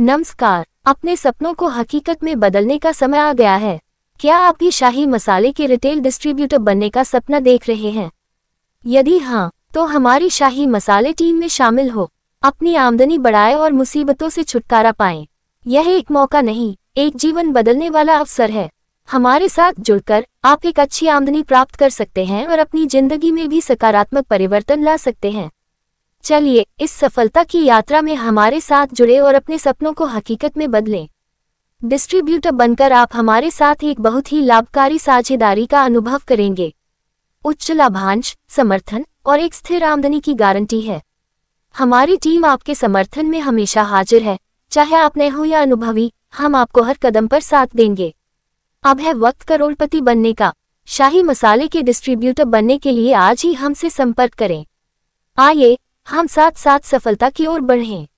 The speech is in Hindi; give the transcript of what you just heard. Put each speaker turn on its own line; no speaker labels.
नमस्कार अपने सपनों को हकीकत में बदलने का समय आ गया है क्या आप भी शाही मसाले के रिटेल डिस्ट्रीब्यूटर बनने का सपना देख रहे हैं यदि हाँ तो हमारी शाही मसाले टीम में शामिल हो अपनी आमदनी बढ़ाए और मुसीबतों से छुटकारा पाएं। यह एक मौका नहीं एक जीवन बदलने वाला अवसर है हमारे साथ जुड़कर आप एक अच्छी आमदनी प्राप्त कर सकते हैं और अपनी जिंदगी में भी सकारात्मक परिवर्तन ला सकते हैं चलिए इस सफलता की यात्रा में हमारे साथ जुड़े और अपने सपनों को हकीकत में बदलें डिस्ट्रीब्यूटर बनकर आप हमारे साथ एक बहुत ही लाभकारी साझेदारी का अनुभव करेंगे उच्च लाभांश समर्थन और एक स्थिर आमदनी की गारंटी है हमारी टीम आपके समर्थन में हमेशा हाजिर है चाहे आप नए हो या अनुभवी हम आपको हर कदम पर साथ देंगे अब है वक्त करोड़पति बनने का शाही मसाले के डिस्ट्रीब्यूटर बनने के लिए आज ही हमसे संपर्क करें आइए हम साथ साथ सफलता की ओर बढ़ें